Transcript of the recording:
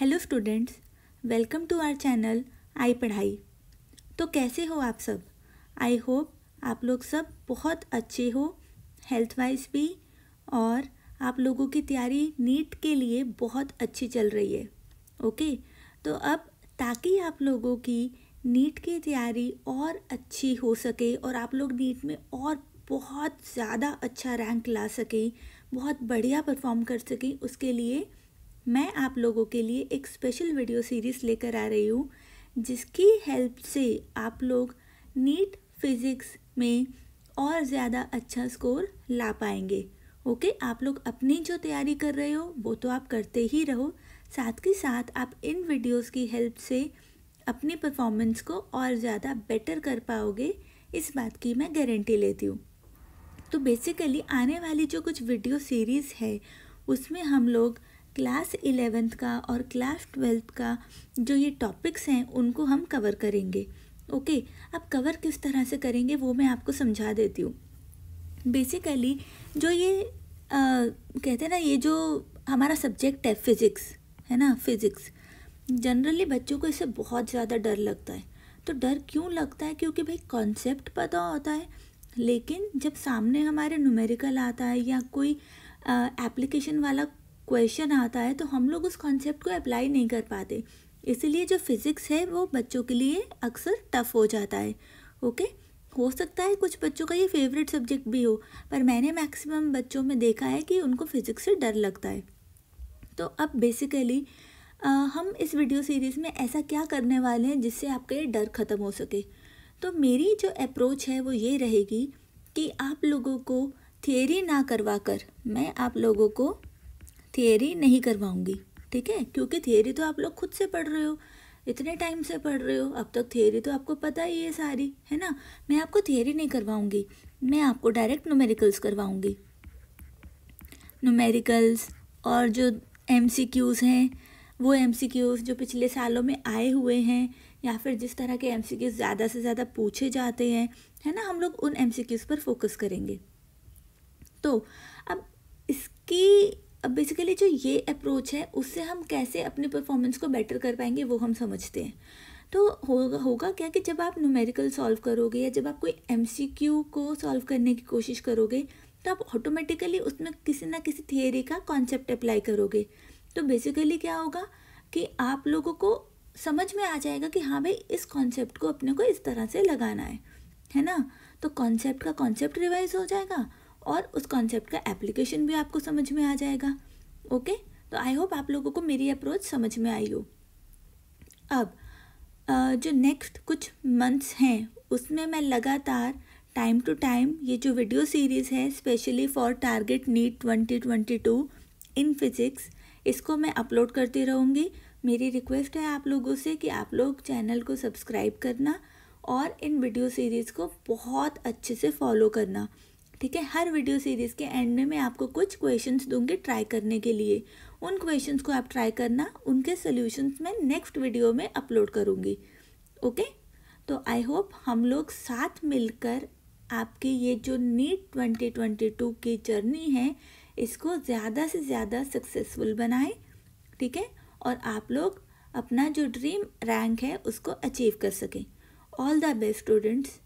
hello students welcome to our channel आई पढ़ाई तो कैसे हो आप सब आई होप आप लोग सब बहुत अच्छे हो हेल्थ वाइज भी और आप लोगों की तैयारी नीट के लिए बहुत अच्छी चल रही है ओके तो अब ताकि आप लोगों की नीट की तैयारी और अच्छी हो सके और आप लोग नीट में और बहुत ज़्यादा अच्छा रैंक ला सकें बहुत बढ़िया परफॉर्म कर सकें उसके लिए मैं आप लोगों के लिए एक स्पेशल वीडियो सीरीज़ लेकर आ रही हूँ जिसकी हेल्प से आप लोग नीट फिज़िक्स में और ज़्यादा अच्छा स्कोर ला पाएंगे ओके आप लोग अपनी जो तैयारी कर रहे हो वो तो आप करते ही रहो साथ के साथ आप इन वीडियोस की हेल्प से अपनी परफॉर्मेंस को और ज़्यादा बेटर कर पाओगे इस बात की मैं गारंटी लेती हूँ तो बेसिकली आने वाली जो कुछ वीडियो सीरीज़ है उसमें हम लोग क्लास इलेवेंथ का और क्लास ट्वेल्थ का जो ये टॉपिक्स हैं उनको हम कवर करेंगे ओके अब कवर किस तरह से करेंगे वो मैं आपको समझा देती हूँ बेसिकली जो ये आ, कहते हैं ना ये जो हमारा सब्जेक्ट है फिज़िक्स है ना फिज़िक्स जनरली बच्चों को इससे बहुत ज़्यादा डर लगता है तो डर क्यों लगता है क्योंकि भाई कॉन्सेप्ट पता होता है लेकिन जब सामने हमारे न्यूमेरिकल आता है या कोई एप्लीकेशन वाला क्वेश्चन आता है तो हम लोग उस कॉन्सेप्ट को अप्लाई नहीं कर पाते इसीलिए जो फिज़िक्स है वो बच्चों के लिए अक्सर टफ़ हो जाता है ओके हो सकता है कुछ बच्चों का ये फेवरेट सब्जेक्ट भी हो पर मैंने मैक्सिमम बच्चों में देखा है कि उनको फिज़िक्स से डर लगता है तो अब बेसिकली हम इस वीडियो सीरीज़ में ऐसा क्या करने वाले हैं जिससे आपका ये डर ख़त्म हो सके तो मेरी जो अप्रोच है वो ये रहेगी कि आप लोगों को थियोरी ना करवा कर मैं आप लोगों को थियरी नहीं करवाऊंगी ठीक है क्योंकि थियरी तो आप लोग खुद से पढ़ रहे हो इतने टाइम से पढ़ रहे हो अब तक थियरी तो आपको पता ही है सारी है ना मैं आपको थियरी नहीं करवाऊंगी मैं आपको डायरेक्ट नुमेरिकल्स करवाऊँगी नुमेरिकल्स और जो एम सी क्यूज़ हैं वो एम सी क्यूज़ जो पिछले सालों में आए हुए हैं या फिर जिस तरह के एम सी क्यूज़ ज़्यादा से ज़्यादा पूछे जाते हैं है ना हम लोग उन एम सी क्यूज़ पर फोकस करेंगे तो अब इसकी अब बेसिकली जो ये अप्रोच है उससे हम कैसे अपने परफॉर्मेंस को बेटर कर पाएंगे वो हम समझते हैं तो होगा होगा क्या कि जब आप न्यूमेरिकल सॉल्व करोगे या जब आप कोई एम को सॉल्व करने की कोशिश करोगे तो आप ऑटोमेटिकली उसमें किसी ना किसी थियोरी का कॉन्सेप्ट अप्लाई करोगे तो बेसिकली क्या होगा कि आप लोगों को समझ में आ जाएगा कि हाँ भाई इस कॉन्सेप्ट को अपने को इस तरह से लगाना है है ना तो कॉन्सेप्ट का कॉन्सेप्ट रिवाइज हो जाएगा और उस कॉन्सेप्ट का एप्लीकेशन भी आपको समझ में आ जाएगा ओके तो आई होप आप लोगों को मेरी अप्रोच समझ में आई हो अब जो नेक्स्ट कुछ मंथ्स हैं उसमें मैं लगातार टाइम टू टाइम ये जो वीडियो सीरीज़ है specially for target NEET twenty twenty two in physics इसको मैं अपलोड करती रहूँगी मेरी रिक्वेस्ट है आप लोगों से कि आप लोग चैनल को सब्सक्राइब करना और इन वीडियो सीरीज़ को बहुत अच्छे से फॉलो करना ठीक है हर वीडियो सीरीज़ के एंड में मैं आपको कुछ क्वेश्चंस दूंगी ट्राई करने के लिए उन क्वेश्चंस को आप ट्राई करना उनके सोल्यूशंस मैं नेक्स्ट वीडियो में अपलोड करूँगी ओके तो आई होप हम लोग साथ मिलकर आपके ये जो नीट टू की जर्नी है इसको ज़्यादा से ज़्यादा सक्सेसफुल बनाएं ठीक है और आप लोग अपना जो ड्रीम रैंक है उसको अचीव कर सकें ऑल द बेस्ट स्टूडेंट्स